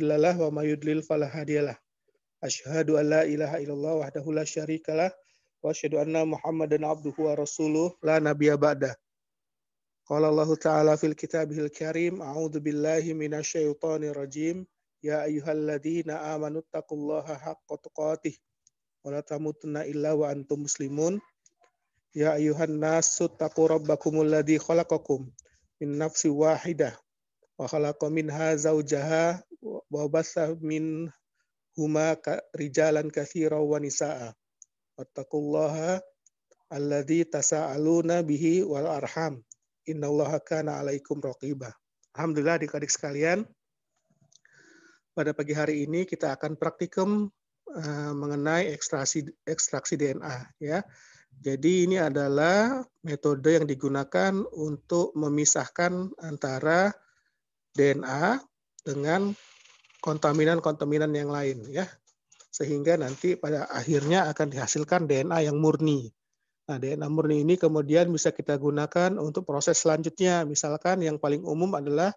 illallah wa mayudlil falahadiyalah. Ashadu an la ilaha illallah wahdahu la syarikalah. Wa ashadu anna muhammadan abduhu wa rasuluh la nabiya ba'dah. Qala Allah Ta'ala fil kitabihil karim. A'udhu billahi minasyaitanir rajim. Ya ladhina amanu taqullaha haqqa tuqatih. Wa la tamutunna illa wa antum muslimun. Ya ayuhal nasu taqu rabbakumul ladhi khalaqakum min nafsi wahidah wa khalaqa minha zawjaha wa basa min huma rijalan kathira wa nisaa wattaqullaha alladhi tasaaluna bihi wal arham innallaha kana alaikum raqiba alhamdulillah adik-adik sekalian pada pagi hari ini kita akan praktikum uh, mengenai ekstraksi ekstraksi DNA ya jadi ini adalah metode yang digunakan untuk memisahkan antara DNA dengan kontaminan-kontaminan yang lain ya. Sehingga nanti pada akhirnya akan dihasilkan DNA yang murni. Nah, DNA murni ini kemudian bisa kita gunakan untuk proses selanjutnya. Misalkan yang paling umum adalah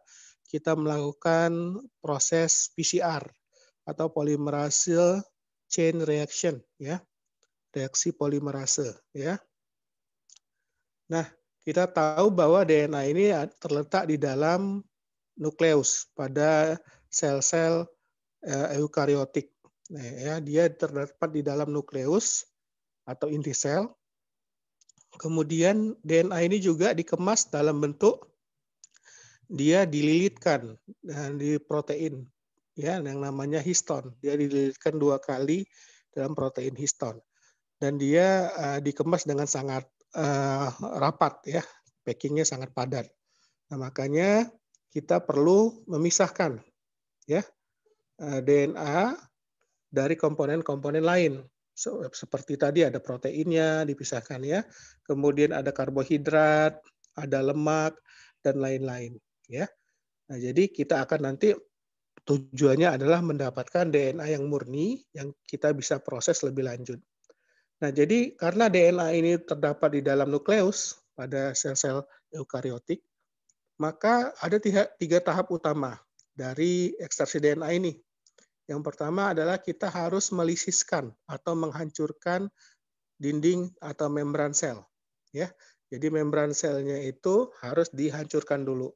kita melakukan proses PCR atau polymerase chain reaction ya. Reaksi polimerase ya. Nah, kita tahu bahwa DNA ini terletak di dalam nukleus pada sel-sel eh, eukariotik. Nah, ya, dia terdapat di dalam nukleus atau inti sel. Kemudian DNA ini juga dikemas dalam bentuk dia dililitkan dan di protein ya yang namanya histon. Dia dililitkan dua kali dalam protein histon dan dia uh, dikemas dengan sangat uh, rapat ya, packingnya sangat padat. Nah, makanya kita perlu memisahkan ya eh, DNA dari komponen-komponen lain seperti tadi ada proteinnya dipisahkan ya kemudian ada karbohidrat ada lemak dan lain-lain ya nah jadi kita akan nanti tujuannya adalah mendapatkan DNA yang murni yang kita bisa proses lebih lanjut nah jadi karena DNA ini terdapat di dalam nukleus pada sel-sel eukariotik maka ada tiga, tiga tahap utama dari ekstraksi DNA ini. Yang pertama adalah kita harus melisiskan atau menghancurkan dinding atau membran sel. Ya, jadi membran selnya itu harus dihancurkan dulu.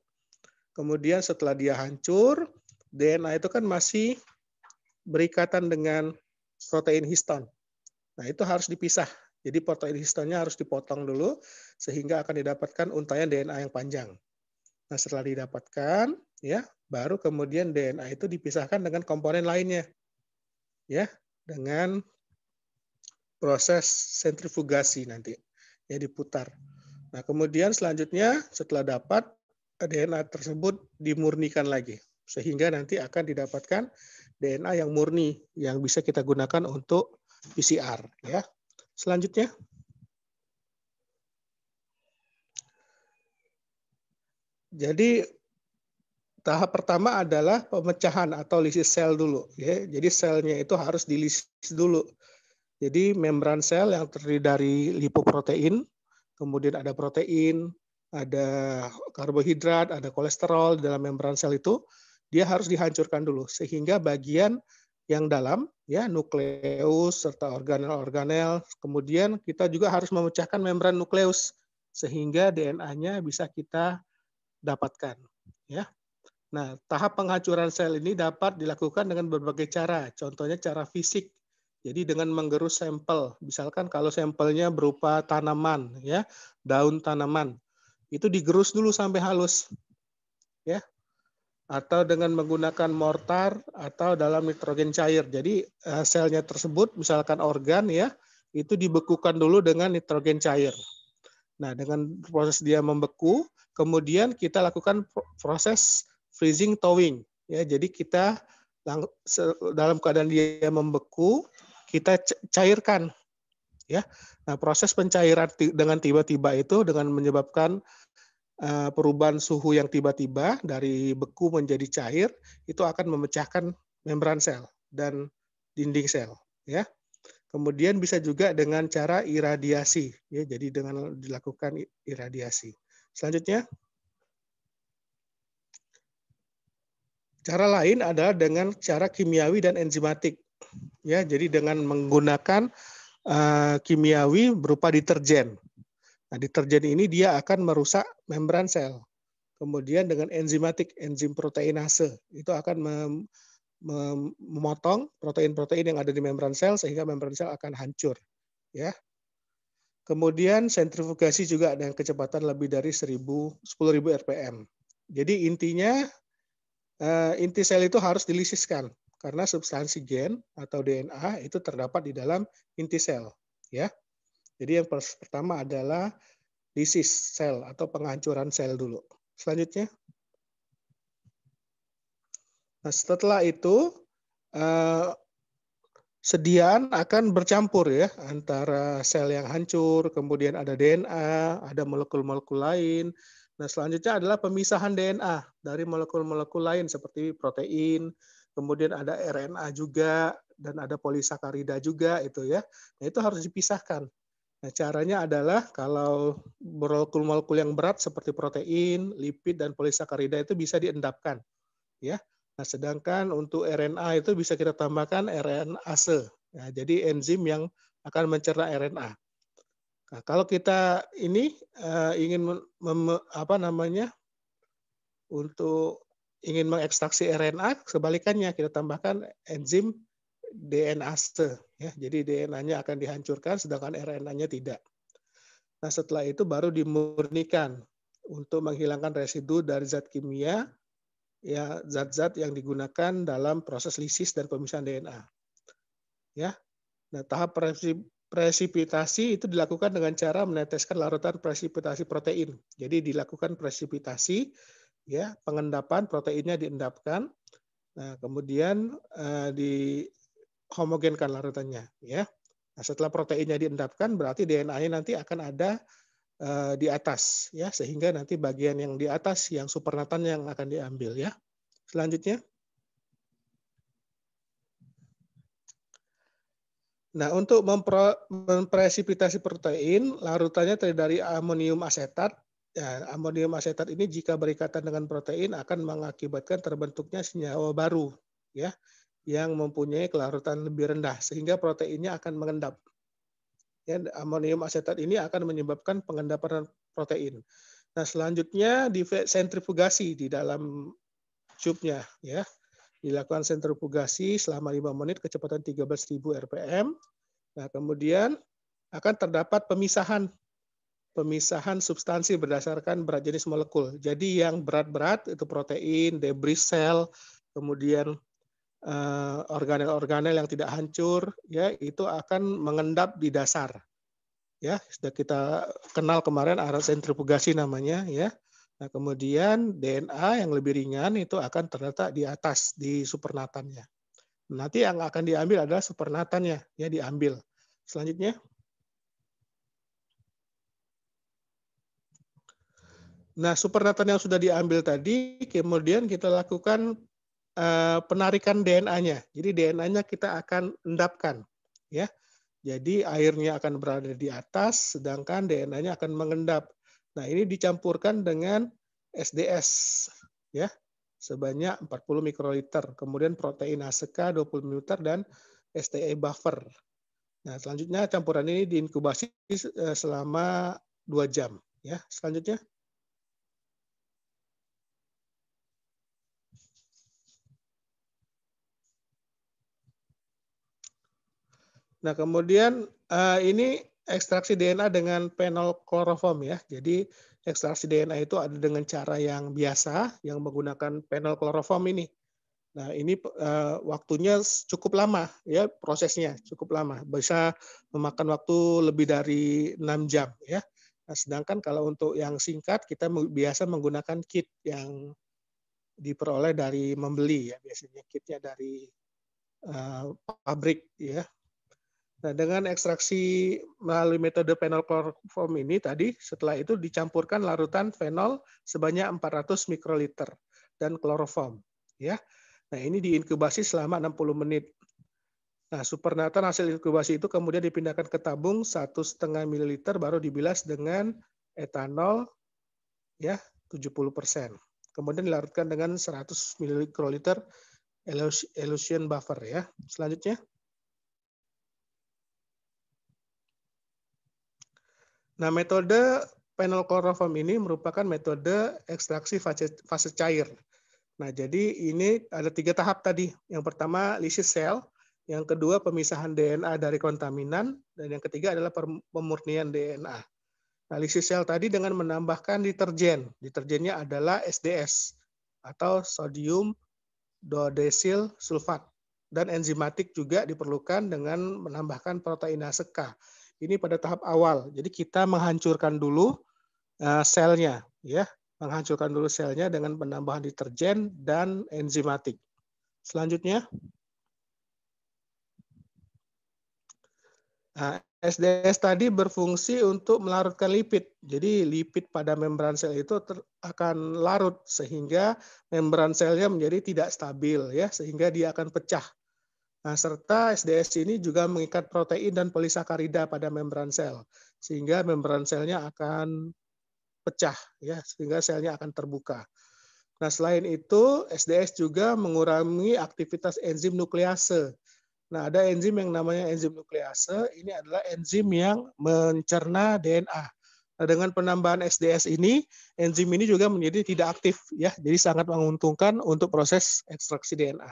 Kemudian setelah dia hancur, DNA itu kan masih berikatan dengan protein histon. Nah itu harus dipisah. Jadi protein histonnya harus dipotong dulu sehingga akan didapatkan untayan DNA yang panjang. Nah setelah didapatkan, ya baru kemudian DNA itu dipisahkan dengan komponen lainnya. Ya, dengan proses sentrifugasi nanti. Ya diputar. Nah, kemudian selanjutnya setelah dapat DNA tersebut dimurnikan lagi sehingga nanti akan didapatkan DNA yang murni yang bisa kita gunakan untuk PCR ya. Selanjutnya Jadi tahap pertama adalah pemecahan atau lisis sel dulu. Ya. Jadi selnya itu harus dilisis dulu. Jadi membran sel yang terdiri dari lipoprotein, kemudian ada protein, ada karbohidrat, ada kolesterol dalam membran sel itu, dia harus dihancurkan dulu sehingga bagian yang dalam ya nukleus serta organel-organel, kemudian kita juga harus memecahkan membran nukleus sehingga DNA-nya bisa kita dapatkan ya. Nah, tahap penghancuran sel ini dapat dilakukan dengan berbagai cara. Contohnya cara fisik. Jadi dengan menggerus sampel. Misalkan kalau sampelnya berupa tanaman, ya, daun tanaman. Itu digerus dulu sampai halus. Ya. Atau dengan menggunakan mortar atau dalam nitrogen cair. Jadi eh, selnya tersebut misalkan organ ya, itu dibekukan dulu dengan nitrogen cair. Nah, dengan proses dia membeku, kemudian kita lakukan proses freezing Towing, Ya, jadi kita dalam keadaan dia membeku, kita cairkan. Ya, nah proses pencairan dengan tiba-tiba itu dengan menyebabkan eh, perubahan suhu yang tiba-tiba dari beku menjadi cair itu akan memecahkan membran sel dan dinding sel. Ya, kemudian bisa juga dengan cara iradiasi. Ya, jadi dengan dilakukan iradiasi. Selanjutnya. Cara lain adalah dengan cara kimiawi dan enzimatik. Ya, jadi dengan menggunakan uh, kimiawi berupa deterjen. Nah, deterjen ini dia akan merusak membran sel. Kemudian dengan enzimatik, enzim proteinase, itu akan mem memotong protein-protein yang ada di membran sel sehingga membran sel akan hancur. Ya. Kemudian sentrifugasi juga dengan kecepatan lebih dari 1000 10.000 RPM. Jadi intinya Eh, inti sel itu harus dilisiskan karena substansi gen atau DNA itu terdapat di dalam inti sel, ya. Jadi yang pertama adalah lisis sel atau penghancuran sel dulu. Selanjutnya. Nah, setelah itu uh, sediaan akan bercampur ya antara sel yang hancur, kemudian ada DNA, ada molekul-molekul lain, Nah, selanjutnya adalah pemisahan DNA dari molekul-molekul lain seperti protein, kemudian ada RNA juga dan ada polisakarida juga itu ya. Nah, itu harus dipisahkan. Nah, caranya adalah kalau molekul-molekul yang berat seperti protein, lipid dan polisakarida itu bisa diendapkan ya. Nah, sedangkan untuk RNA itu bisa kita tambahkan RNA RNase. Nah, jadi enzim yang akan mencerna RNA. Nah, kalau kita ini uh, ingin mem, apa namanya untuk ingin mengekstraksi RNA, sebalikannya kita tambahkan enzim DNase. Ya, jadi DNA-nya akan dihancurkan, sedangkan RNA-nya tidak. Nah, setelah itu baru dimurnikan untuk menghilangkan residu dari zat kimia, ya zat-zat yang digunakan dalam proses lisis dan pemisahan DNA. Ya, nah tahap Presipitasi itu dilakukan dengan cara meneteskan larutan presipitasi protein. Jadi dilakukan presipitasi, ya pengendapan proteinnya diendapkan, nah, kemudian eh, dihomogenkan larutannya, ya. Nah, setelah proteinnya diendapkan, berarti DNA-nya nanti akan ada eh, di atas, ya, sehingga nanti bagian yang di atas yang supernatan yang akan diambil, ya. Selanjutnya. Nah, untuk mempresipitasi protein, larutannya terdiri dari amonium asetat. Ya, amonium asetat ini jika berikatan dengan protein akan mengakibatkan terbentuknya senyawa baru ya yang mempunyai kelarutan lebih rendah sehingga proteinnya akan mengendap. Ya, amonium asetat ini akan menyebabkan pengendapan protein. Nah, selanjutnya di sentrifugasi di dalam tube-nya ya. Dilakukan sentrifugasi selama 5 menit kecepatan 13.000 RPM. Nah, kemudian akan terdapat pemisahan pemisahan substansi berdasarkan berat jenis molekul. Jadi yang berat-berat itu protein, debris sel, kemudian eh, organel-organel yang tidak hancur, ya itu akan mengendap di dasar. Ya, sudah kita kenal kemarin arah sentrifugasi namanya, ya. Nah, kemudian DNA yang lebih ringan itu akan terletak di atas di supernatannya. Nanti yang akan diambil adalah supernatannya, ya diambil. Selanjutnya. Nah, supernatan yang sudah diambil tadi, kemudian kita lakukan eh, penarikan DNA-nya. Jadi DNA-nya kita akan endapkan, ya. Jadi airnya akan berada di atas, sedangkan DNA-nya akan mengendap Nah, ini dicampurkan dengan SDS ya sebanyak 40 mikroliter, kemudian protein ASK 20 ml dan STE buffer. Nah, selanjutnya campuran ini diinkubasi eh, selama 2 jam ya. Selanjutnya Nah, kemudian eh, ini ekstraksi DNA dengan panel kloroform ya. Jadi ekstraksi DNA itu ada dengan cara yang biasa yang menggunakan panel kloroform ini. Nah, ini uh, waktunya cukup lama ya prosesnya, cukup lama. Bisa memakan waktu lebih dari 6 jam ya. Nah, sedangkan kalau untuk yang singkat kita biasa menggunakan kit yang diperoleh dari membeli ya biasanya kitnya dari uh, pabrik ya Nah, dengan ekstraksi melalui metode phenol chloroform ini tadi, setelah itu dicampurkan larutan phenol sebanyak 400 mikroliter dan chloroform Ya, Nah, ini diinkubasi selama 60 menit. Nah, supernatan hasil inkubasi itu kemudian dipindahkan ke tabung 1,5 ml baru dibilas dengan etanol ya 70%. Kemudian dilarutkan dengan 100 ml elution buffer ya. Selanjutnya. Nah, metode panel chloroform ini merupakan metode ekstraksi fase, fase cair. Nah, jadi ini ada tiga tahap tadi. Yang pertama, lisis sel. Yang kedua, pemisahan DNA dari kontaminan. Dan yang ketiga adalah pemurnian DNA. Nah, lisis sel tadi dengan menambahkan deterjen. Deterjennya adalah SDS atau sodium dodecyl sulfat. Dan enzimatik juga diperlukan dengan menambahkan proteinase K ini pada tahap awal. Jadi kita menghancurkan dulu eh, selnya, ya, menghancurkan dulu selnya dengan penambahan deterjen dan enzimatik. Selanjutnya, nah, eh, SDS tadi berfungsi untuk melarutkan lipid. Jadi lipid pada membran sel itu akan larut sehingga membran selnya menjadi tidak stabil, ya, sehingga dia akan pecah Nah, serta SDS ini juga mengikat protein dan polisakarida pada membran sel, sehingga membran selnya akan pecah, ya, sehingga selnya akan terbuka. Nah, selain itu, SDS juga mengurangi aktivitas enzim nuklease. Nah, ada enzim yang namanya enzim nuklease, ini adalah enzim yang mencerna DNA. Nah, dengan penambahan SDS ini, enzim ini juga menjadi tidak aktif, ya, jadi sangat menguntungkan untuk proses ekstraksi DNA.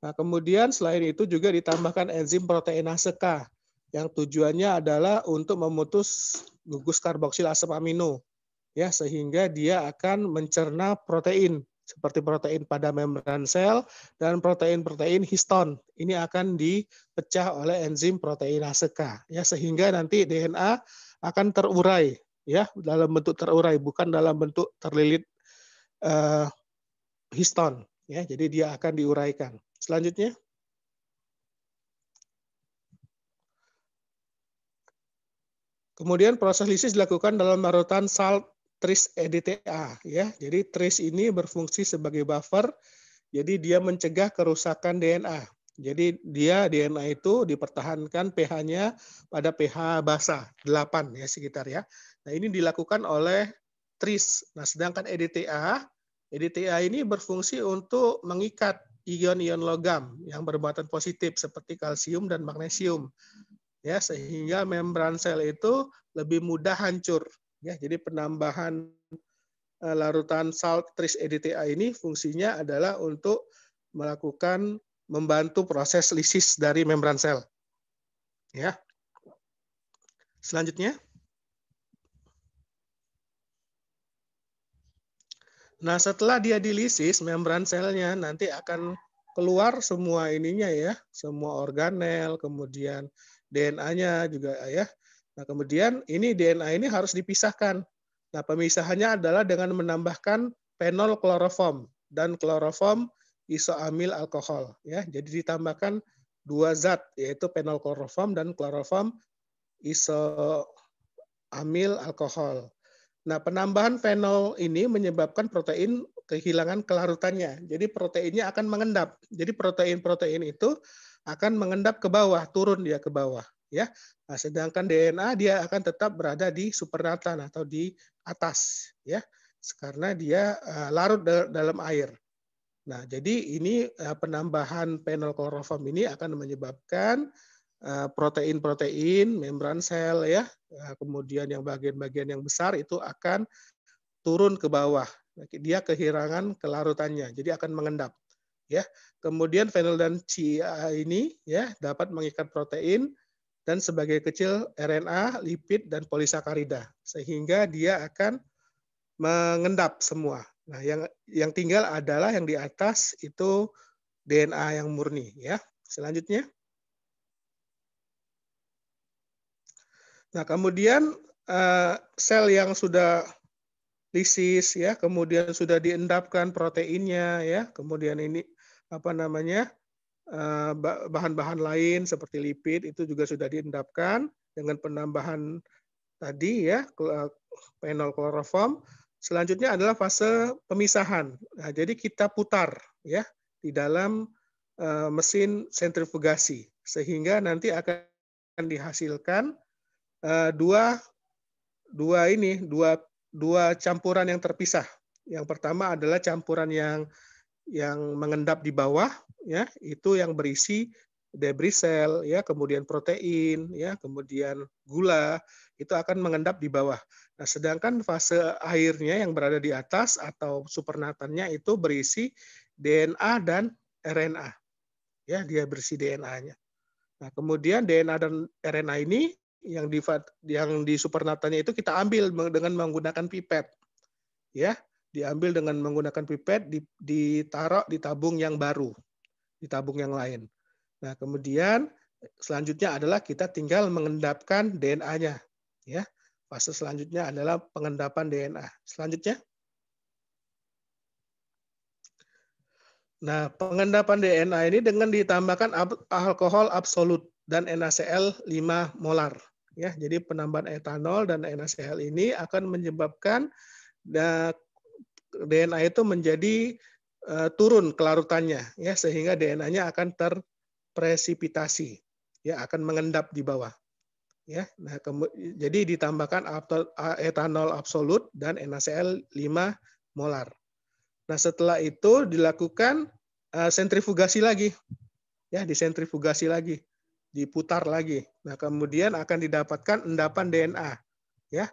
Nah, kemudian selain itu juga ditambahkan enzim proteinase K yang tujuannya adalah untuk memutus gugus karboksil asam amino ya sehingga dia akan mencerna protein seperti protein pada membran sel dan protein-protein histon. Ini akan dipecah oleh enzim proteinase K ya sehingga nanti DNA akan terurai ya dalam bentuk terurai bukan dalam bentuk terlilit uh, histon ya jadi dia akan diuraikan. Selanjutnya. Kemudian proses lisis dilakukan dalam larutan salt tris EDTA ya. Jadi tris ini berfungsi sebagai buffer. Jadi dia mencegah kerusakan DNA. Jadi dia DNA itu dipertahankan pH-nya pada pH basah 8 ya sekitar ya. Nah, ini dilakukan oleh tris. Nah, sedangkan EDTA EDTA ini berfungsi untuk mengikat ion-ion logam yang bermuatan positif seperti kalsium dan magnesium. Ya, sehingga membran sel itu lebih mudah hancur. Ya, jadi penambahan eh, larutan salt tris EDTA ini fungsinya adalah untuk melakukan membantu proses lisis dari membran sel. Ya. Selanjutnya Nah, setelah dia dilisis, membran selnya nanti akan keluar semua ininya ya, semua organel, kemudian DNA-nya juga ya. Nah, kemudian ini DNA ini harus dipisahkan. Nah, pemisahannya adalah dengan menambahkan penol kloroform dan kloroform isoamil alkohol ya. Jadi ditambahkan dua zat yaitu penol kloroform dan kloroform isoamil alkohol. Nah, penambahan fenol ini menyebabkan protein kehilangan kelarutannya. Jadi proteinnya akan mengendap. Jadi protein-protein itu akan mengendap ke bawah, turun dia ke bawah, ya. Nah, sedangkan DNA dia akan tetap berada di supernatan atau di atas, ya. Karena dia eh, larut dalam air. Nah, jadi ini eh, penambahan fenol kloroform ini akan menyebabkan Eh, protein-protein, membran sel ya, eh, kemudian yang bagian-bagian yang besar itu akan turun ke bawah. Dia kehilangan kelarutannya, jadi akan mengendap. Ya, kemudian fenol dan CIA ini ya dapat mengikat protein dan sebagai kecil RNA, lipid dan polisakarida sehingga dia akan mengendap semua. Nah, yang yang tinggal adalah yang di atas itu DNA yang murni ya. Selanjutnya Nah, kemudian uh, sel yang sudah lisis ya, kemudian sudah diendapkan proteinnya ya, kemudian ini apa namanya? Eh, bahan-bahan lain seperti lipid itu juga sudah diendapkan dengan penambahan tadi ya penol kloroform. Selanjutnya adalah fase pemisahan. Nah, jadi kita putar ya di dalam eh, mesin sentrifugasi sehingga nanti akan dihasilkan Eh, dua dua ini dua dua campuran yang terpisah. Yang pertama adalah campuran yang yang mengendap di bawah, ya itu yang berisi debris sel, ya kemudian protein, ya kemudian gula itu akan mengendap di bawah. Nah, sedangkan fase airnya yang berada di atas atau supernatannya itu berisi DNA dan RNA. Ya, dia berisi DNA-nya. Nah, kemudian DNA dan RNA ini yang di yang di supernatanya itu kita ambil dengan menggunakan pipet. Ya, diambil dengan menggunakan pipet ditaruh di tabung yang baru, di tabung yang lain. Nah, kemudian selanjutnya adalah kita tinggal mengendapkan DNA-nya, ya. Fase selanjutnya adalah pengendapan DNA. Selanjutnya Nah, pengendapan DNA ini dengan ditambahkan alkohol absolut dan NaCl 5 molar. Ya, jadi penambahan etanol dan NaCl ini akan menyebabkan DNA itu menjadi uh, turun kelarutannya, ya sehingga DNA-nya akan terpresipitasi, ya akan mengendap di bawah. Ya, nah jadi ditambahkan etanol absolut dan NaCl 5 molar. Nah setelah itu dilakukan uh, sentrifugasi lagi, ya disentrifugasi lagi diputar lagi. Nah, kemudian akan didapatkan endapan DNA, ya.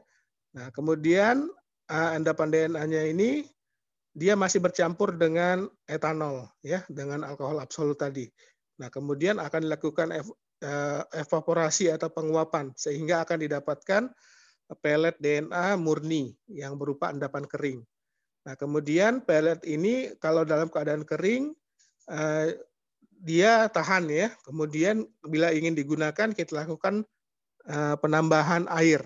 Nah, kemudian eh, endapan DNA-nya ini dia masih bercampur dengan etanol, ya, dengan alkohol absolut tadi. Nah, kemudian akan dilakukan ev eh, evaporasi atau penguapan sehingga akan didapatkan pelet DNA murni yang berupa endapan kering. Nah, kemudian pelet ini kalau dalam keadaan kering eh, dia tahan ya. Kemudian bila ingin digunakan kita lakukan eh, penambahan air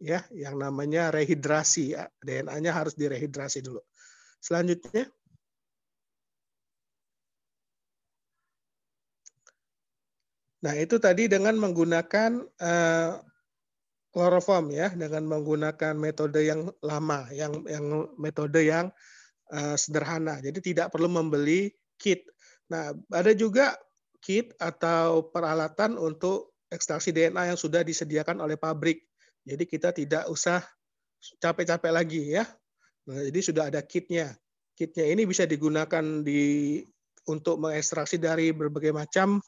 ya yang namanya rehidrasi. DNA-nya harus direhidrasi dulu. Selanjutnya Nah, itu tadi dengan menggunakan uh, eh, kloroform ya, dengan menggunakan metode yang lama, yang yang metode yang uh, sederhana. Jadi tidak perlu membeli kit Nah, ada juga kit atau peralatan untuk ekstraksi DNA yang sudah disediakan oleh pabrik. Jadi kita tidak usah capek-capek lagi ya. Nah, jadi sudah ada kitnya. Kitnya ini bisa digunakan di untuk mengekstraksi dari berbagai macam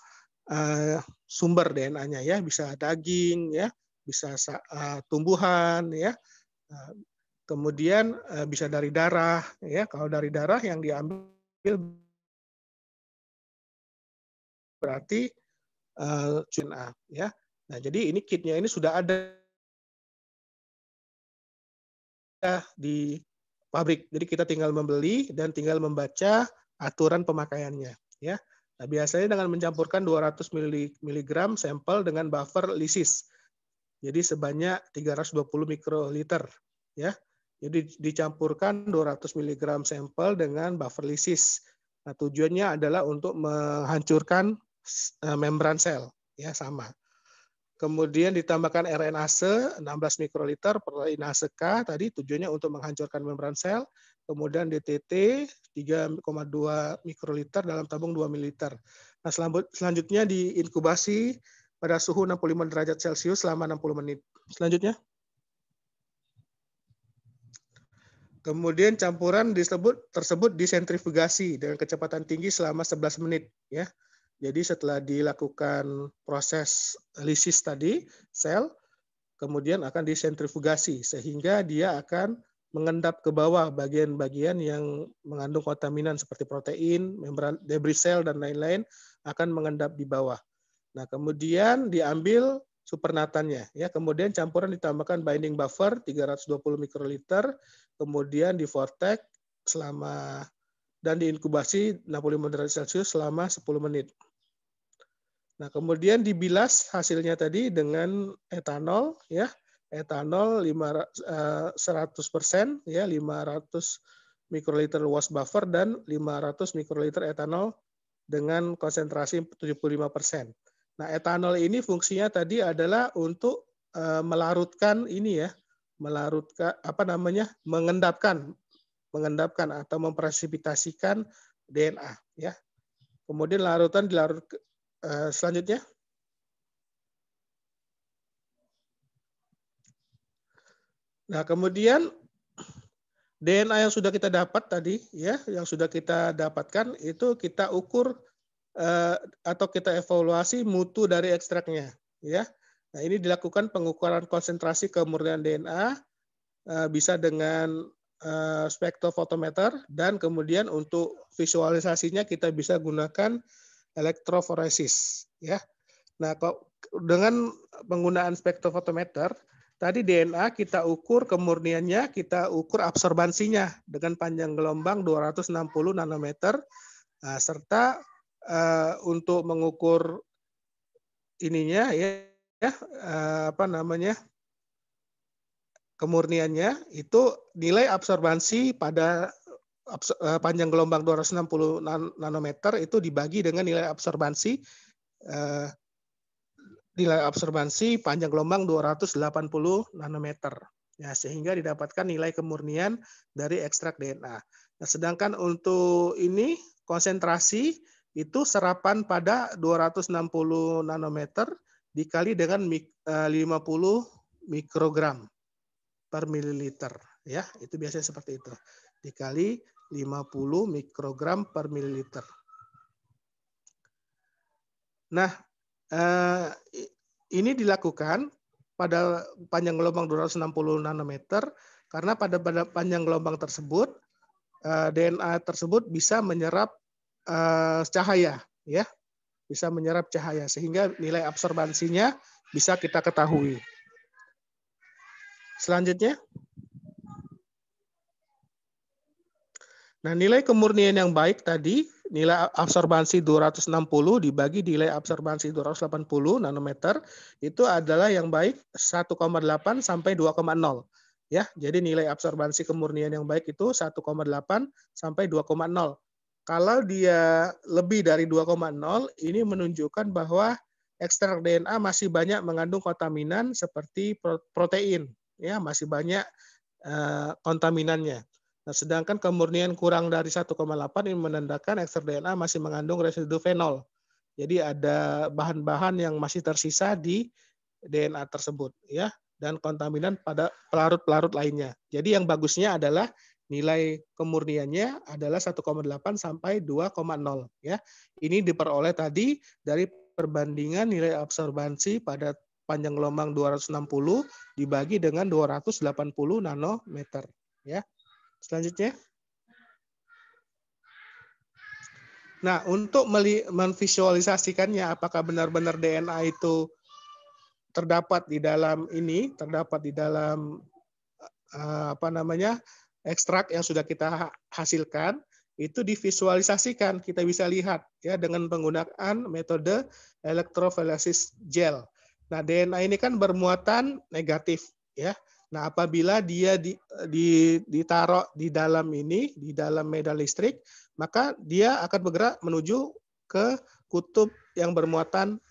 uh, sumber DNA-nya ya, bisa daging ya, bisa uh, tumbuhan ya. Uh, kemudian uh, bisa dari darah ya. Kalau dari darah yang diambil berarti uh, ya. Nah, jadi ini kitnya ini sudah ada di pabrik. Jadi kita tinggal membeli dan tinggal membaca aturan pemakaiannya ya. Nah, biasanya dengan mencampurkan 200 mg sampel dengan buffer lisis. Jadi sebanyak 320 mikroliter ya. Jadi dicampurkan 200 mg sampel dengan buffer lisis. Nah, tujuannya adalah untuk menghancurkan Eh, membran sel, ya sama. Kemudian ditambahkan RNase 16 mikroliter inase K tadi tujuannya untuk menghancurkan membran sel. Kemudian DTT 3,2 mikroliter dalam tabung 2 mililiter. Nah, selanjutnya diinkubasi pada suhu 65 derajat Celcius selama 60 menit. Selanjutnya. Kemudian campuran disebut tersebut disentrifugasi dengan kecepatan tinggi selama 11 menit ya. Jadi setelah dilakukan proses lisis tadi, sel kemudian akan disentrifugasi sehingga dia akan mengendap ke bawah bagian-bagian yang mengandung kontaminan seperti protein, membran debris sel dan lain-lain akan mengendap di bawah. Nah, kemudian diambil supernatannya ya. Kemudian campuran ditambahkan binding buffer 320 mikroliter, kemudian di vortex selama dan diinkubasi 65 derajat Celcius selama 10 menit. Nah, kemudian dibilas hasilnya tadi dengan etanol ya. Etanol 100% eh, ya 500 mikroliter wash buffer dan 500 mikroliter etanol dengan konsentrasi 75%. Nah, etanol ini fungsinya tadi adalah untuk eh, melarutkan ini ya, melarutkan apa namanya? mengendapkan mengendapkan atau mempresipitasikan DNA ya. Kemudian larutan dilarut, Eh, selanjutnya. Nah, kemudian DNA yang sudah kita dapat tadi ya, yang sudah kita dapatkan itu kita ukur eh, atau kita evaluasi mutu dari ekstraknya ya. Nah, ini dilakukan pengukuran konsentrasi kemurnian DNA eh, bisa dengan eh, spektrofotometer dan kemudian untuk visualisasinya kita bisa gunakan elektroforesis ya. Nah, dengan penggunaan spektrofotometer tadi DNA kita ukur kemurniannya, kita ukur absorbansinya dengan panjang gelombang 260 nanometer nah, serta uh, untuk mengukur ininya ya, ya uh, apa namanya? kemurniannya itu nilai absorbansi pada Eh, panjang gelombang 260 nanometer itu dibagi dengan nilai absorbansi eh, nilai absorbansi panjang gelombang 280 nanometer. Ya, sehingga didapatkan nilai kemurnian dari ekstrak DNA. Nah, sedangkan untuk ini konsentrasi itu serapan pada 260 nanometer dikali dengan 50 eh, mikrogram per mililiter ya itu biasanya seperti itu dikali 50 mikrogram per mililiter. Nah, eh, ini dilakukan pada panjang gelombang 260 nanometer karena pada panjang gelombang tersebut eh, DNA tersebut bisa menyerap eh, cahaya, ya, bisa menyerap cahaya sehingga nilai absorbansinya bisa kita ketahui. Selanjutnya. Nah, nilai kemurnian yang baik tadi, nilai absorbansi 260 dibagi nilai absorbansi 280 nanometer, itu adalah yang baik 1,8 sampai 2,0. Ya, jadi nilai absorbansi kemurnian yang baik itu 1,8 sampai 2,0. Kalau dia lebih dari 2,0, ini menunjukkan bahwa ekstrak DNA masih banyak mengandung kontaminan seperti protein, ya masih banyak eh, kontaminannya. kontaminannya. Nah, sedangkan kemurnian kurang dari 1,8 ini menandakan ekstrak DNA masih mengandung residu fenol. Jadi ada bahan-bahan yang masih tersisa di DNA tersebut ya dan kontaminan pada pelarut-pelarut lainnya. Jadi yang bagusnya adalah nilai kemurniannya adalah 1,8 sampai 2,0 ya. Ini diperoleh tadi dari perbandingan nilai absorbansi pada panjang gelombang 260 dibagi dengan 280 nanometer ya. Selanjutnya. Nah, untuk menvisualisasikannya apakah benar-benar DNA itu terdapat di dalam ini, terdapat di dalam eh, apa namanya? ekstrak yang sudah kita hasilkan itu divisualisasikan kita bisa lihat ya dengan penggunaan metode elektroforesis gel. Nah, DNA ini kan bermuatan negatif ya. Nah, apabila dia di, di, ditaruh di dalam ini, di dalam medan listrik, maka dia akan bergerak menuju ke kutub yang bermuatan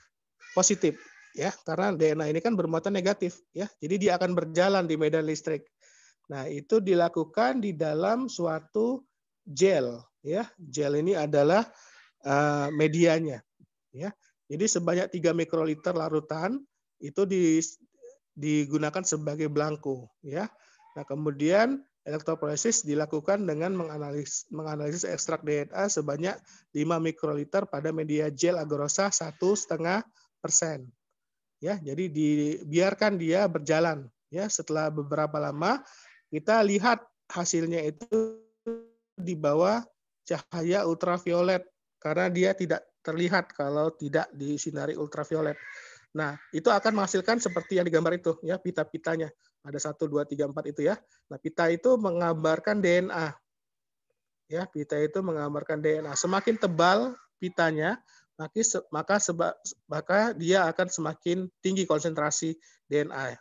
positif, ya. Karena DNA ini kan bermuatan negatif, ya. Jadi dia akan berjalan di medan listrik. Nah, itu dilakukan di dalam suatu gel, ya. Gel ini adalah uh, medianya, ya. Jadi sebanyak 3 mikroliter larutan itu di, digunakan sebagai belangko ya. Nah, kemudian elektroporesis dilakukan dengan menganalisis, menganalisis ekstrak DNA sebanyak 5 mikroliter pada media gel satu 1,5 persen. Ya, jadi dibiarkan dia berjalan. Ya, setelah beberapa lama kita lihat hasilnya itu di bawah cahaya ultraviolet karena dia tidak terlihat kalau tidak disinari ultraviolet. Nah, itu akan menghasilkan seperti yang digambar itu, ya pita-pitanya. Ada satu, dua, tiga, empat itu ya. Nah, pita itu menggambarkan DNA. Ya, pita itu menggambarkan DNA. Semakin tebal pitanya, maka, maka, maka dia akan semakin tinggi konsentrasi DNA.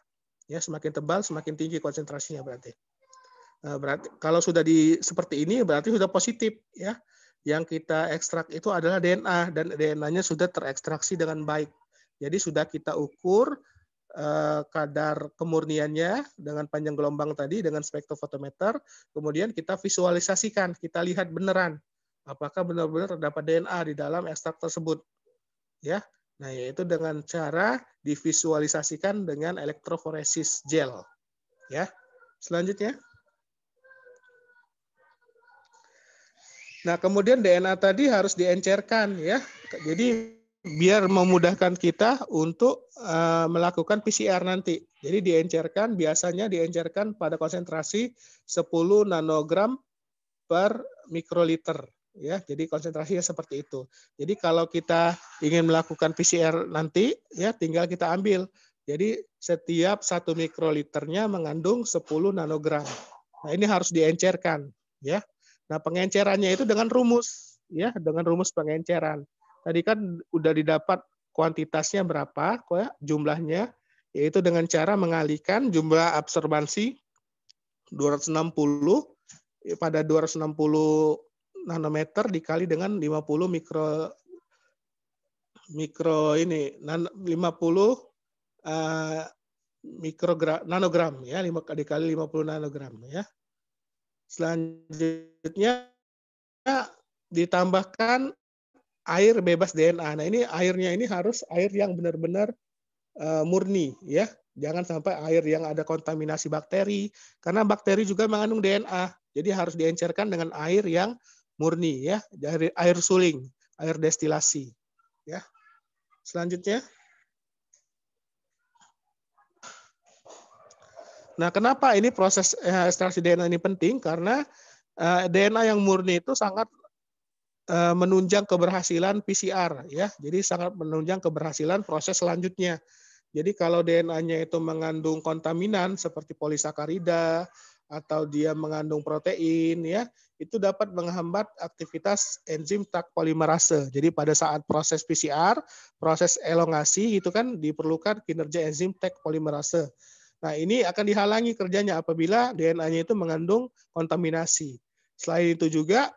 Ya, semakin tebal, semakin tinggi konsentrasinya berarti. Nah, berarti kalau sudah di seperti ini berarti sudah positif ya. Yang kita ekstrak itu adalah DNA dan DNA-nya sudah terekstraksi dengan baik jadi sudah kita ukur eh, kadar kemurniannya dengan panjang gelombang tadi dengan spektrofotometer, kemudian kita visualisasikan, kita lihat beneran apakah benar-benar terdapat DNA di dalam ekstrak tersebut. Ya. Nah, yaitu dengan cara divisualisasikan dengan elektroforesis gel. Ya. Selanjutnya Nah, kemudian DNA tadi harus diencerkan ya. Jadi biar memudahkan kita untuk uh, melakukan PCR nanti. Jadi diencerkan biasanya diencerkan pada konsentrasi 10 nanogram per mikroliter ya. Jadi konsentrasinya seperti itu. Jadi kalau kita ingin melakukan PCR nanti ya tinggal kita ambil. Jadi setiap satu mikroliternya mengandung 10 nanogram. Nah, ini harus diencerkan ya. Nah, pengencerannya itu dengan rumus ya, dengan rumus pengenceran. Tadi kan udah didapat kuantitasnya berapa, jumlahnya, yaitu dengan cara mengalihkan jumlah absorbansi 260 ya, pada 260 nanometer dikali dengan 50 mikro mikro ini 50 uh, eh, mikrogram nanogram ya 5 dikali 50 nanogram ya. Selanjutnya ditambahkan air bebas DNA. Nah, ini airnya ini harus air yang benar-benar uh, murni ya. Jangan sampai air yang ada kontaminasi bakteri karena bakteri juga mengandung DNA. Jadi harus diencerkan dengan air yang murni ya, dari air suling, air destilasi ya. Selanjutnya Nah, kenapa ini proses eh, ekstraksi DNA ini penting? Karena eh, DNA yang murni itu sangat Eh, menunjang keberhasilan PCR ya. Jadi sangat menunjang keberhasilan proses selanjutnya. Jadi kalau DNA-nya itu mengandung kontaminan seperti polisakarida atau dia mengandung protein ya, itu dapat menghambat aktivitas enzim tak polimerase. Jadi pada saat proses PCR, proses elongasi itu kan diperlukan kinerja enzim tak polimerase. Nah, ini akan dihalangi kerjanya apabila DNA-nya itu mengandung kontaminasi. Selain itu juga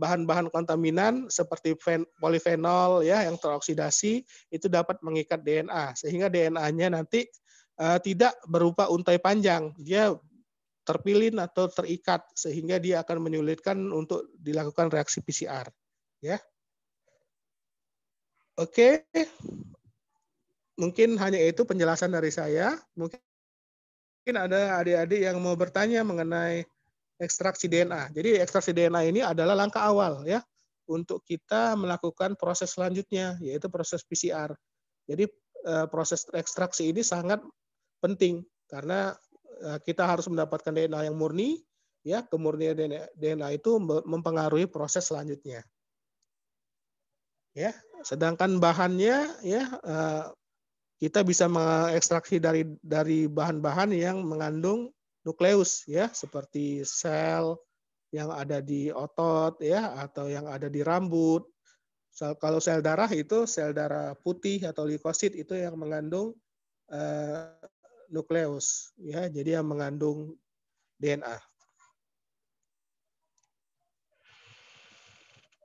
bahan-bahan kontaminan seperti polifenol ya yang teroksidasi itu dapat mengikat DNA sehingga DNA-nya nanti uh, tidak berupa untai panjang dia terpilin atau terikat sehingga dia akan menyulitkan untuk dilakukan reaksi PCR ya oke mungkin hanya itu penjelasan dari saya mungkin ada adik-adik yang mau bertanya mengenai ekstraksi DNA. Jadi ekstraksi DNA ini adalah langkah awal ya untuk kita melakukan proses selanjutnya yaitu proses PCR. Jadi eh, proses ekstraksi ini sangat penting karena eh, kita harus mendapatkan DNA yang murni ya kemurnian DNA, itu mempengaruhi proses selanjutnya. Ya, sedangkan bahannya ya eh, kita bisa mengekstraksi dari dari bahan-bahan yang mengandung nukleus ya seperti sel yang ada di otot ya atau yang ada di rambut. So, kalau sel darah itu sel darah putih atau leukosit itu yang mengandung uh, nukleus ya jadi yang mengandung DNA.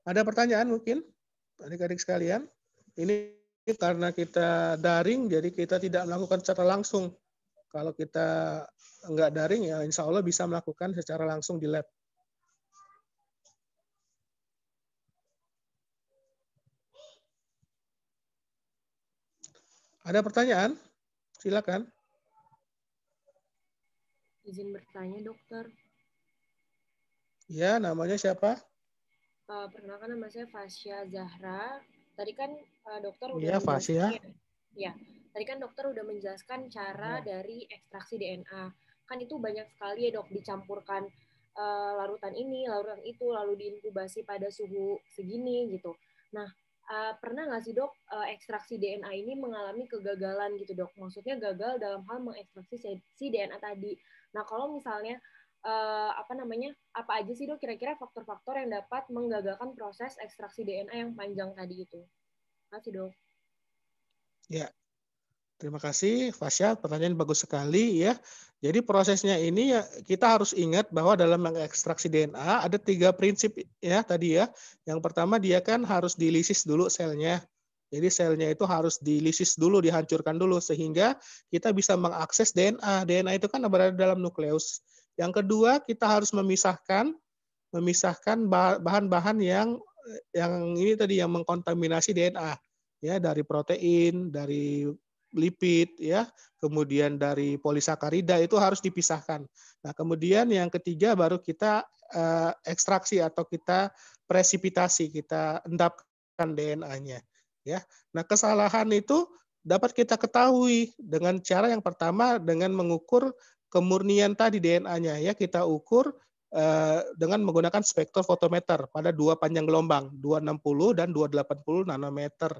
Ada pertanyaan mungkin adik-adik sekalian? Ini karena kita daring jadi kita tidak melakukan secara langsung kalau kita nggak daring ya insya Allah bisa melakukan secara langsung di lab. Ada pertanyaan? Silakan. Izin bertanya, dokter. Ya, namanya siapa? Uh, perkenalkan nama saya Fasya Zahra. Tadi kan uh, dokter iya, udah... Iya, Fasya. Ya, tadi kan dokter udah menjelaskan cara ya. dari ekstraksi DNA. Kan itu banyak sekali ya dok dicampurkan uh, larutan ini, larutan itu, lalu diinkubasi pada suhu segini gitu. Nah, uh, pernah nggak sih dok uh, ekstraksi DNA ini mengalami kegagalan gitu dok? Maksudnya gagal dalam hal mengekstraksi si DNA tadi. Nah, kalau misalnya uh, apa namanya apa aja sih dok kira-kira faktor-faktor yang dapat menggagalkan proses ekstraksi DNA yang panjang tadi itu? Terima kasih dok. Ya. Terima kasih Fasya, pertanyaan bagus sekali ya. Jadi prosesnya ini ya kita harus ingat bahwa dalam mengekstraksi DNA ada tiga prinsip ya tadi ya. Yang pertama dia kan harus dilisis dulu selnya. Jadi selnya itu harus dilisis dulu, dihancurkan dulu sehingga kita bisa mengakses DNA. DNA itu kan berada dalam nukleus. Yang kedua, kita harus memisahkan memisahkan bahan-bahan yang yang ini tadi yang mengkontaminasi DNA ya dari protein, dari lipid ya, kemudian dari polisakarida itu harus dipisahkan. Nah, kemudian yang ketiga baru kita uh, ekstraksi atau kita presipitasi, kita endapkan DNA-nya ya. Nah, kesalahan itu dapat kita ketahui dengan cara yang pertama dengan mengukur kemurnian tadi DNA-nya ya kita ukur eh, dengan menggunakan spektrofotometer pada dua panjang gelombang 260 dan 280 nanometer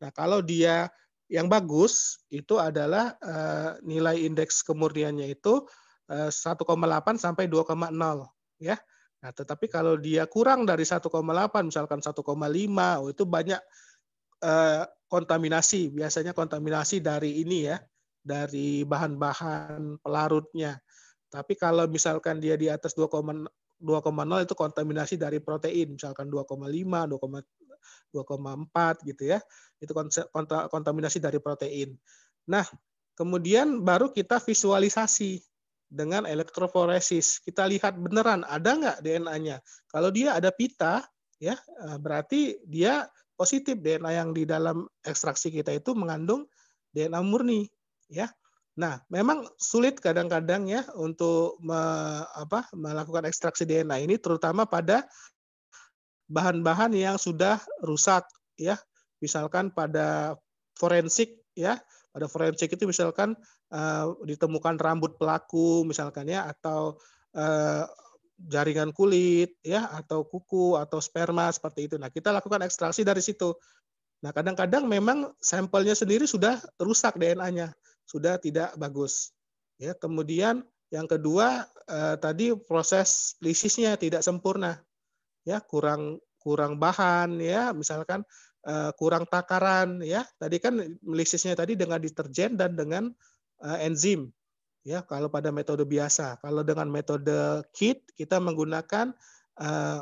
Nah, kalau dia yang bagus itu adalah uh, nilai indeks kemurniannya itu uh, eh, 1,8 sampai 2,0 ya. Nah, tetapi kalau dia kurang dari 1,8 misalkan 1,5, oh itu banyak uh, kontaminasi, biasanya kontaminasi dari ini ya, dari bahan-bahan pelarutnya. Tapi kalau misalkan dia di atas 2,0 itu kontaminasi dari protein, misalkan 2,5, 2 2,4 gitu ya. Itu kontaminasi dari protein. Nah, kemudian baru kita visualisasi dengan elektroforesis. Kita lihat beneran ada nggak DNA-nya. Kalau dia ada pita, ya eh, berarti dia positif DNA yang di dalam ekstraksi kita itu mengandung DNA murni, ya. Nah, memang sulit kadang-kadang ya untuk me, apa, melakukan ekstraksi DNA ini, terutama pada bahan-bahan yang sudah rusak ya misalkan pada forensik ya pada forensik itu misalkan uh, ditemukan rambut pelaku misalkan ya atau uh, jaringan kulit ya atau kuku atau sperma seperti itu nah kita lakukan ekstraksi dari situ nah kadang-kadang memang sampelnya sendiri sudah rusak DNA-nya sudah tidak bagus ya kemudian yang kedua eh, tadi proses lisisnya tidak sempurna ya kurang kurang bahan ya misalkan uh, kurang takaran ya tadi kan melisisnya tadi dengan deterjen dan dengan uh, enzim ya kalau pada metode biasa kalau dengan metode kit kita menggunakan uh, eh,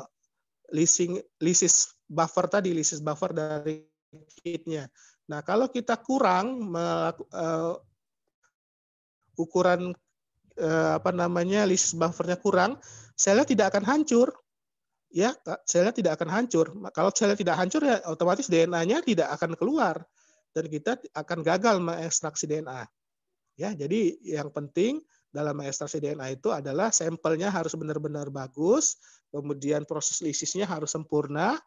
lising lisis buffer tadi lisis buffer dari kitnya nah kalau kita kurang uh, ukuran uh, apa namanya lisis buffernya kurang selnya tidak akan hancur ya selnya tidak akan hancur. Kalau selnya tidak hancur ya otomatis DNA-nya tidak akan keluar dan kita akan gagal mengekstraksi DNA. Ya, jadi yang penting dalam mengekstraksi DNA itu adalah sampelnya harus benar-benar bagus, kemudian proses lisisnya harus sempurna,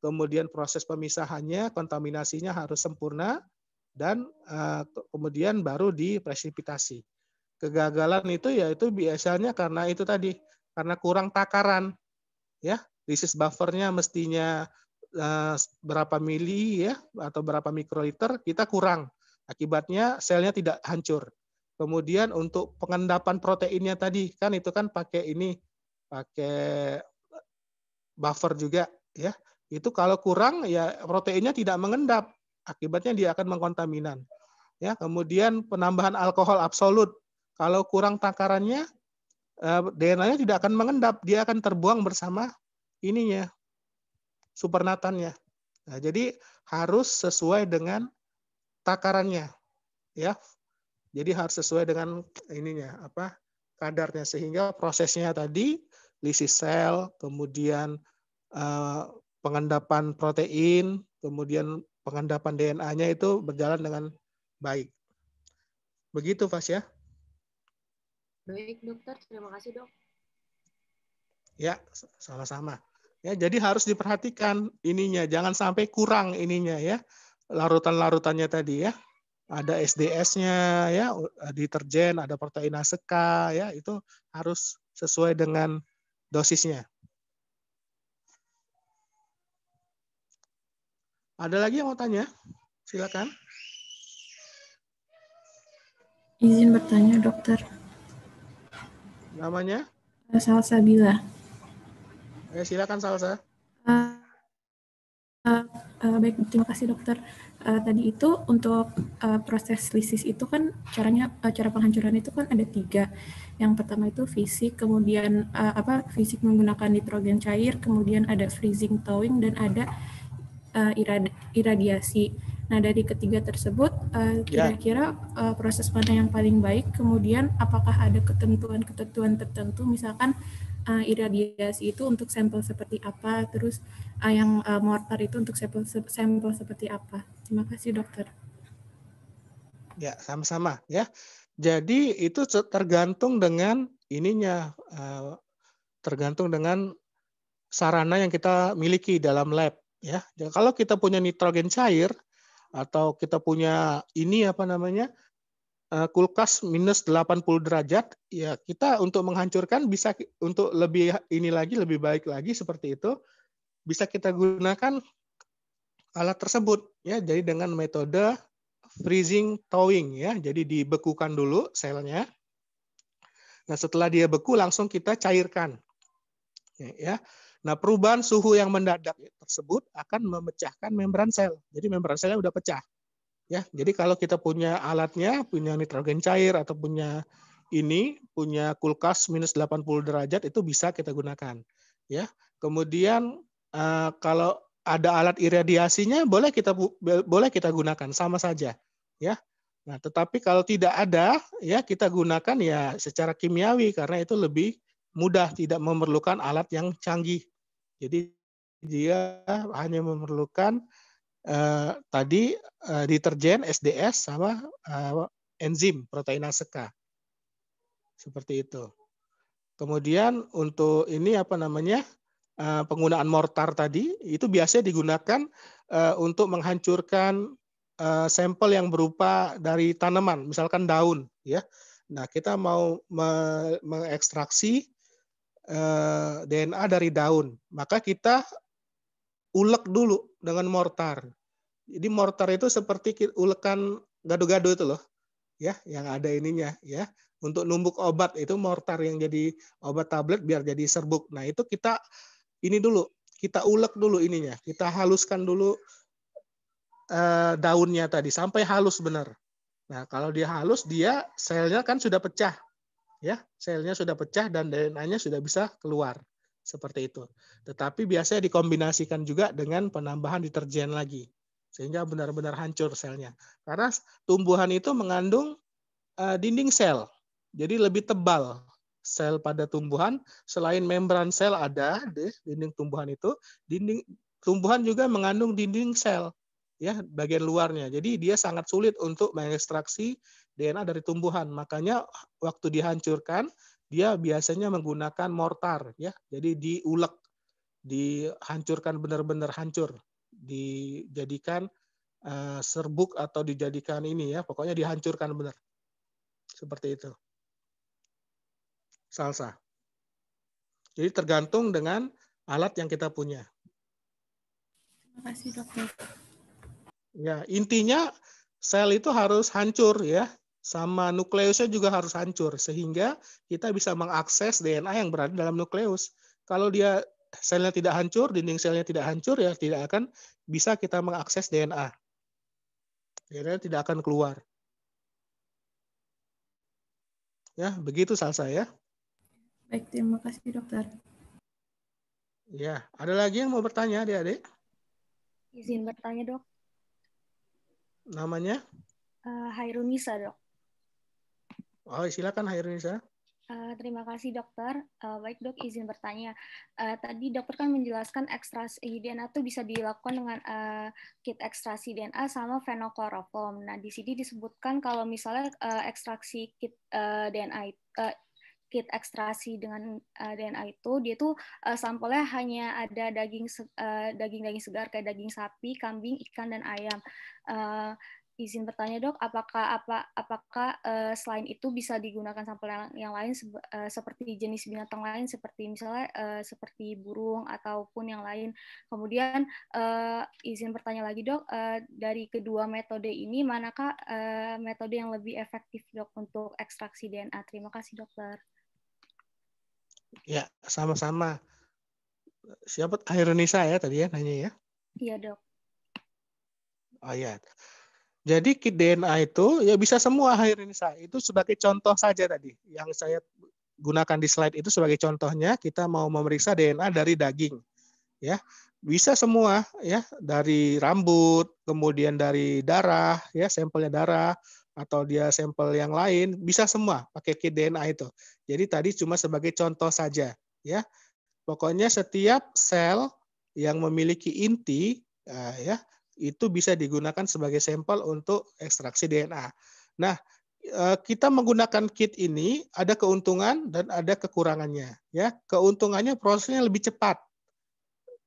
kemudian proses pemisahannya, kontaminasinya harus sempurna, dan eh, kemudian baru dipresipitasi. Kegagalan itu yaitu biasanya karena itu tadi, karena kurang takaran ya resist buffernya mestinya uh, berapa mili ya atau berapa mikroliter kita kurang akibatnya selnya tidak hancur kemudian untuk pengendapan proteinnya tadi kan itu kan pakai ini pakai buffer juga ya itu kalau kurang ya proteinnya tidak mengendap akibatnya dia akan mengkontaminan ya kemudian penambahan alkohol absolut kalau kurang takarannya Eh, DNA-nya tidak akan mengendap, dia akan terbuang bersama ininya, supernatannya. Nah, jadi harus sesuai dengan takarannya, ya. Jadi harus sesuai dengan ininya apa kadarnya sehingga prosesnya tadi lisis sel, kemudian eh, pengendapan protein, kemudian pengendapan DNA-nya itu berjalan dengan baik. Begitu, Fas ya. Baik dokter, terima kasih dok. Ya, sama-sama. Ya, jadi harus diperhatikan ininya, jangan sampai kurang ininya ya. Larutan-larutannya tadi ya. Ada SDS-nya ya, deterjen, ada proteinase ya, itu harus sesuai dengan dosisnya. Ada lagi yang mau tanya? Silakan. Izin bertanya, dokter. Namanya? Eh, Salsa Bila. Eh, silakan Salsa. Uh, uh, baik, terima kasih dokter. Uh, tadi itu untuk uh, proses lisis itu kan caranya uh, cara penghancuran itu kan ada tiga. Yang pertama itu fisik, kemudian uh, apa fisik menggunakan nitrogen cair, kemudian ada freezing towing dan ada uh, irad iradiasi. Nah, dari ketiga tersebut, kira eh, ya. kira-kira uh, proses mana yang paling baik? Kemudian, apakah ada ketentuan-ketentuan tertentu, misalkan uh, eh, iradiasi itu untuk sampel seperti apa, terus uh, yang uh, mortar itu untuk sampel, sampel seperti apa? Terima kasih, dokter. Ya, sama-sama ya. Jadi itu tergantung dengan ininya, uh, tergantung dengan sarana yang kita miliki dalam lab ya. Jadi, kalau kita punya nitrogen cair, atau kita punya ini apa namanya eh, kulkas minus 80 derajat ya kita untuk menghancurkan bisa untuk lebih ini lagi lebih baik lagi seperti itu bisa kita gunakan alat tersebut ya jadi dengan metode freezing thawing ya jadi dibekukan dulu selnya nah setelah dia beku langsung kita cairkan ya Nah, perubahan suhu yang mendadak tersebut akan memecahkan membran sel. Jadi membran selnya udah pecah. Ya, jadi kalau kita punya alatnya, punya nitrogen cair atau punya ini, punya kulkas minus 80 derajat itu bisa kita gunakan. Ya. Kemudian eh, kalau ada alat iradiasinya boleh kita boleh kita gunakan sama saja ya nah tetapi kalau tidak ada ya kita gunakan ya secara kimiawi karena itu lebih mudah, tidak memerlukan alat yang canggih. Jadi dia hanya memerlukan eh, tadi eh, deterjen, SDS, sama eh, enzim proteinase K. Seperti itu. Kemudian untuk ini apa namanya eh, penggunaan mortar tadi itu biasanya digunakan eh, untuk menghancurkan eh, sampel yang berupa dari tanaman, misalkan daun, ya. Nah kita mau me mengekstraksi Eh, DNA dari daun. Maka kita ulek dulu dengan mortar. Jadi mortar itu seperti ulekan gado-gado itu loh. Ya, yang ada ininya ya. Untuk numbuk obat itu mortar yang jadi obat tablet biar jadi serbuk. Nah, itu kita ini dulu, kita ulek dulu ininya. Kita haluskan dulu eh, daunnya tadi sampai halus benar. Nah, kalau dia halus dia selnya kan sudah pecah ya selnya sudah pecah dan DNA-nya sudah bisa keluar seperti itu. Tetapi biasanya dikombinasikan juga dengan penambahan deterjen lagi sehingga benar-benar hancur selnya. Karena tumbuhan itu mengandung uh, dinding sel. Jadi lebih tebal sel pada tumbuhan selain membran sel ada di dinding tumbuhan itu, dinding tumbuhan juga mengandung dinding sel ya bagian luarnya. Jadi dia sangat sulit untuk mengekstraksi DNA dari tumbuhan. Makanya waktu dihancurkan dia biasanya menggunakan mortar ya. Jadi diulek, dihancurkan benar-benar hancur, dijadikan uh, serbuk atau dijadikan ini ya, pokoknya dihancurkan benar. Seperti itu. Salsa. Jadi tergantung dengan alat yang kita punya. Terima kasih dokter. Ya, intinya sel itu harus hancur ya sama nukleusnya juga harus hancur sehingga kita bisa mengakses DNA yang berada dalam nukleus. Kalau dia selnya tidak hancur, dinding selnya tidak hancur ya tidak akan bisa kita mengakses DNA. DNA tidak akan keluar. Ya, begitu Salsa ya. Baik, terima kasih dokter. Ya, ada lagi yang mau bertanya adik-adik? Izin bertanya dok. Namanya? Uh, Hairunisa dok. Oh, silakan Hairunisa. Uh, eh, terima kasih dokter. Uh, baik dok, izin bertanya. Uh, tadi dokter kan menjelaskan ekstrasi DNA itu bisa dilakukan dengan uh, kit ekstrasi DNA sama fenokloroform. Nah di sini disebutkan kalau misalnya uh, ekstraksi kit uh, DNA uh, kit ekstrasi dengan uh, DNA itu dia tuh uh, sampelnya hanya ada daging uh, daging daging segar kayak daging sapi, kambing, ikan dan ayam. Uh, izin bertanya dok, apakah apa apakah uh, selain itu bisa digunakan sampel yang, yang lain uh, seperti jenis binatang lain seperti misalnya uh, seperti burung ataupun yang lain. Kemudian uh, izin bertanya lagi dok, uh, dari kedua metode ini manakah uh, metode yang lebih efektif dok untuk ekstraksi DNA? Terima kasih dokter. Ya sama-sama. Siapa Aironisa ya tadi ya nanya ya? Iya dok. Oh ya, jadi kit DNA itu ya bisa semua akhirnya saya itu sebagai contoh saja tadi yang saya gunakan di slide itu sebagai contohnya kita mau memeriksa DNA dari daging ya bisa semua ya dari rambut kemudian dari darah ya sampelnya darah atau dia sampel yang lain bisa semua pakai kit DNA itu. Jadi tadi cuma sebagai contoh saja ya. Pokoknya setiap sel yang memiliki inti eh, ya itu bisa digunakan sebagai sampel untuk ekstraksi DNA. Nah, eh, kita menggunakan kit ini ada keuntungan dan ada kekurangannya ya. Keuntungannya prosesnya lebih cepat.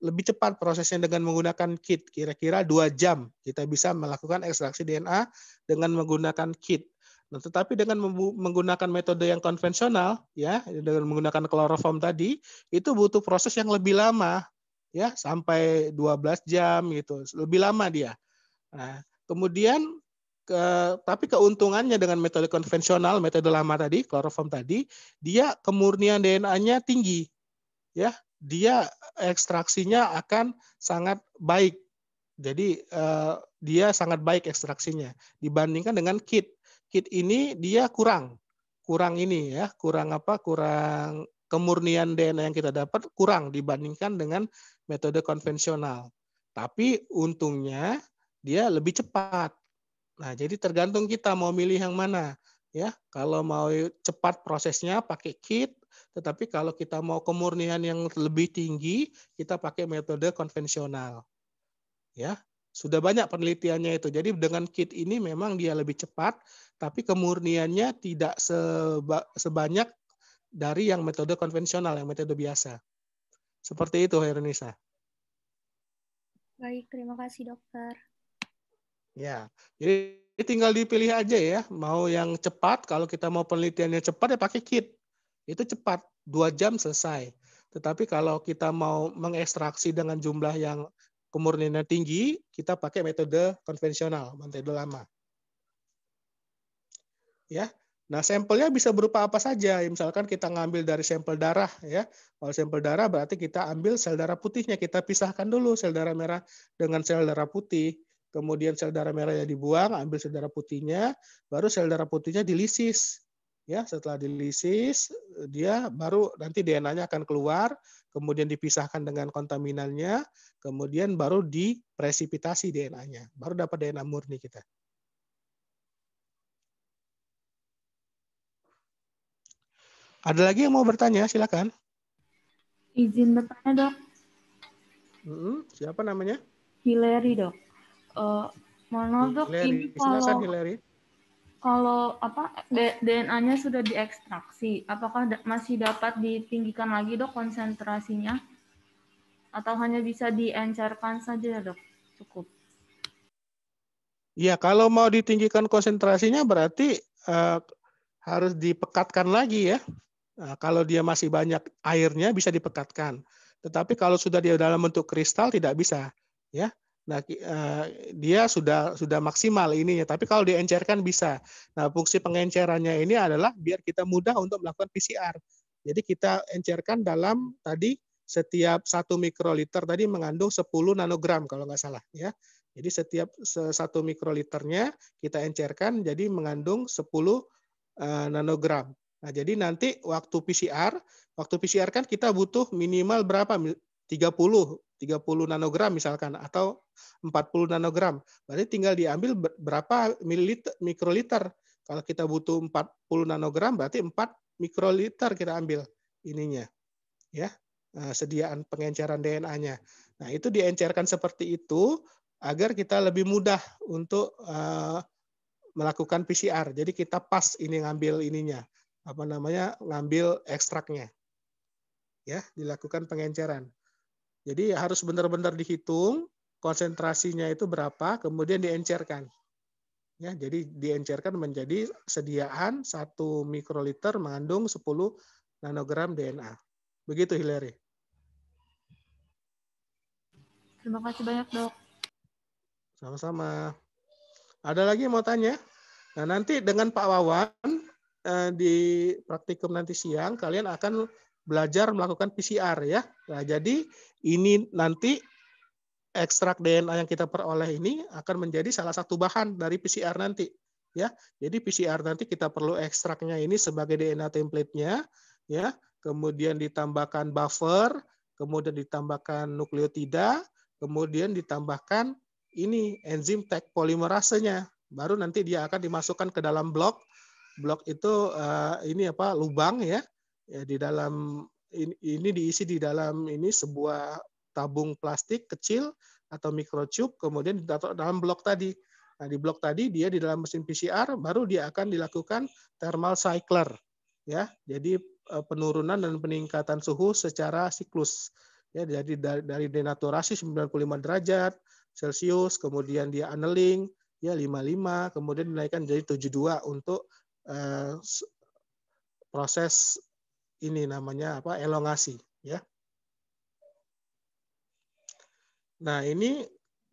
Lebih cepat prosesnya dengan menggunakan kit, kira-kira dua jam kita bisa melakukan ekstraksi DNA dengan menggunakan kit. Nah, tetapi dengan menggunakan metode yang konvensional ya, dengan menggunakan kloroform tadi, itu butuh proses yang lebih lama ya sampai 12 jam gitu lebih lama dia nah, kemudian ke, tapi keuntungannya dengan metode konvensional metode lama tadi chloroform tadi dia kemurnian DNA-nya tinggi ya dia ekstraksinya akan sangat baik jadi eh, dia sangat baik ekstraksinya dibandingkan dengan kit kit ini dia kurang kurang ini ya kurang apa kurang kemurnian DNA yang kita dapat kurang dibandingkan dengan metode konvensional. Tapi untungnya dia lebih cepat. Nah, jadi tergantung kita mau milih yang mana. Ya, kalau mau cepat prosesnya pakai kit, tetapi kalau kita mau kemurnian yang lebih tinggi, kita pakai metode konvensional. Ya, sudah banyak penelitiannya itu. Jadi dengan kit ini memang dia lebih cepat, tapi kemurniannya tidak sebanyak dari yang metode konvensional, yang metode biasa. Seperti itu, Herunisa. Baik, terima kasih dokter. Ya, jadi tinggal dipilih aja ya. Mau yang cepat, kalau kita mau penelitiannya cepat ya pakai kit. Itu cepat, dua jam selesai. Tetapi kalau kita mau mengekstraksi dengan jumlah yang kemurniannya tinggi, kita pakai metode konvensional, metode lama. Ya, Nah, sampelnya bisa berupa apa saja. Ya, misalkan kita ngambil dari sampel darah ya. Kalau sampel darah berarti kita ambil sel darah putihnya, kita pisahkan dulu sel darah merah dengan sel darah putih. Kemudian sel darah merahnya dibuang, ambil sel darah putihnya, baru sel darah putihnya dilisis. Ya, setelah dilisis, dia baru nanti DNA-nya akan keluar, kemudian dipisahkan dengan kontaminannya, kemudian baru dipresipitasi DNA-nya. Baru dapat DNA murni kita. Ada lagi yang mau bertanya? Silakan. Izin bertanya dok. hmm Siapa namanya? Hilary dok. Uh, eh, mana dok Hilary. ini kalau Silakan, Hilary. kalau apa DNA-nya sudah diekstraksi, apakah masih dapat ditinggikan lagi dok konsentrasinya? Atau hanya bisa diencerkan saja dok? Cukup. Ya, kalau mau ditinggikan konsentrasinya berarti uh, harus dipekatkan lagi ya. Nah, kalau dia masih banyak airnya bisa dipekatkan. Tetapi kalau sudah dia dalam bentuk kristal tidak bisa, ya. Nah, eh, dia sudah sudah maksimal ininya. Tapi kalau diencerkan bisa. Nah, fungsi pengencerannya ini adalah biar kita mudah untuk melakukan PCR. Jadi kita encerkan dalam tadi setiap satu mikroliter tadi mengandung 10 nanogram kalau nggak salah ya. Jadi setiap satu mikroliternya kita encerkan jadi mengandung 10 eh, nanogram. Nah, jadi nanti waktu PCR, waktu PCR kan kita butuh minimal berapa? 30, 30 nanogram misalkan atau 40 nanogram. Berarti tinggal diambil berapa mililiter, mikroliter. Kalau kita butuh 40 nanogram berarti 4 mikroliter kita ambil ininya. Ya, eh, sediaan pengenceran DNA-nya. Nah, itu diencerkan seperti itu agar kita lebih mudah untuk uh, melakukan PCR. Jadi kita pas ini ngambil ininya, apa namanya ngambil ekstraknya ya dilakukan pengenceran jadi harus benar-benar dihitung konsentrasinya itu berapa kemudian diencerkan ya jadi diencerkan menjadi sediaan satu mikroliter mengandung 10 nanogram DNA begitu Hilary terima kasih banyak dok sama-sama ada lagi yang mau tanya nah nanti dengan Pak Wawan Eh, di praktikum nanti siang kalian akan belajar melakukan PCR ya. Nah, jadi ini nanti ekstrak DNA yang kita peroleh ini akan menjadi salah satu bahan dari PCR nanti ya. Jadi PCR nanti kita perlu ekstraknya ini sebagai DNA template-nya ya. Kemudian ditambahkan buffer, kemudian ditambahkan nukleotida, kemudian ditambahkan ini enzim tag polimerasenya. Baru nanti dia akan dimasukkan ke dalam blok blok itu uh, ini apa lubang ya, ya di dalam ini, ini diisi di dalam ini sebuah tabung plastik kecil atau microchip kemudian ditaruh dalam blok tadi. Nah, di blok tadi dia di dalam mesin PCR baru dia akan dilakukan thermal cycler ya. Jadi eh, penurunan dan peningkatan suhu secara siklus ya dari dari denaturasi 95 derajat Celcius kemudian dia annealing ya 55 kemudian dinaikkan jadi 72 untuk Eh, proses ini namanya apa elongasi ya. Nah, ini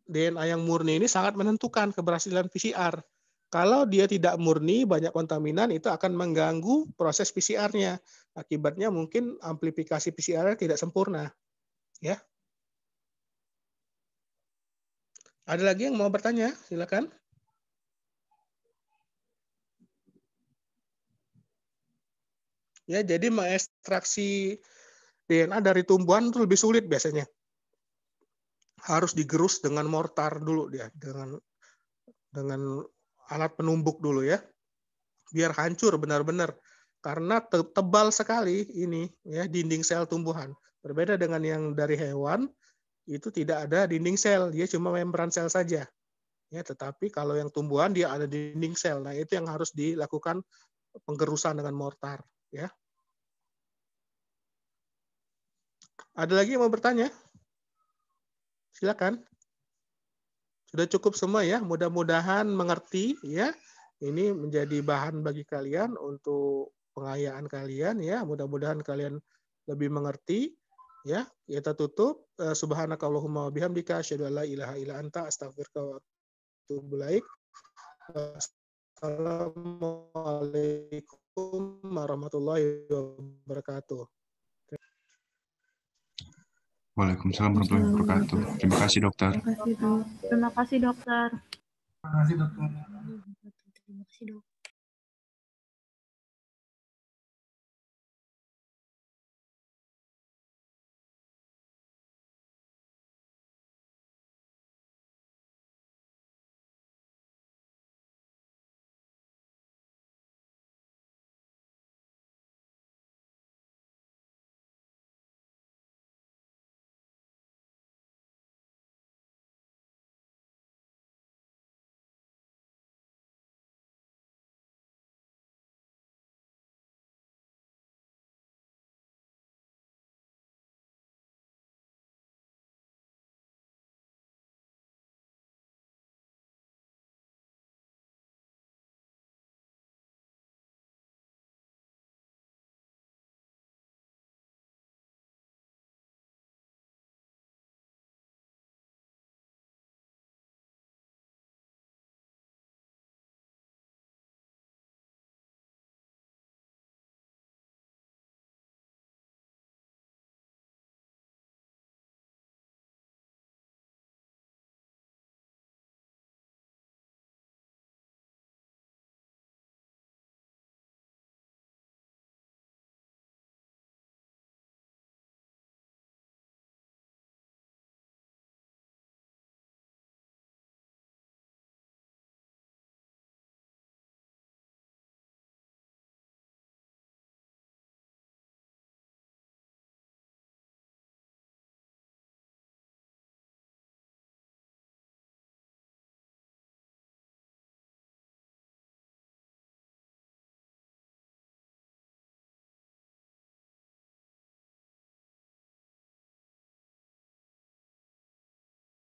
DNA yang murni ini sangat menentukan keberhasilan PCR. Kalau dia tidak murni, banyak kontaminan itu akan mengganggu proses PCR-nya. Akibatnya mungkin amplifikasi PCR-nya tidak sempurna. Ya. Ada lagi yang mau bertanya? Silakan. Ya, jadi mengekstraksi DNA dari tumbuhan itu lebih sulit biasanya. Harus digerus dengan mortar dulu dia, dengan dengan alat penumbuk dulu ya. Biar hancur benar-benar karena tebal sekali ini ya dinding sel tumbuhan. Berbeda dengan yang dari hewan itu tidak ada dinding sel, dia cuma membran sel saja. Ya, tetapi kalau yang tumbuhan dia ada dinding sel. Nah, itu yang harus dilakukan penggerusan dengan mortar ya. Ada lagi yang mau bertanya? Silakan. Sudah cukup semua ya. Mudah-mudahan mengerti ya. Ini menjadi bahan bagi kalian untuk pengayaan kalian ya. Mudah-mudahan kalian lebih mengerti ya. Kita tutup. Eh, Subhanakallahumma wabihamdika asyhadu an la ilaha illa anta astaghfiruka wa atubu ilaik. Assalamualaikum Assalamualaikum warahmatullahi wabarakatuh. Waalaikumsalam warahmatullahi wabarakatuh. Terima kasih dokter. Terima kasih dokter. Terima kasih dokter. Terima kasih dokter. Terima kasih dok.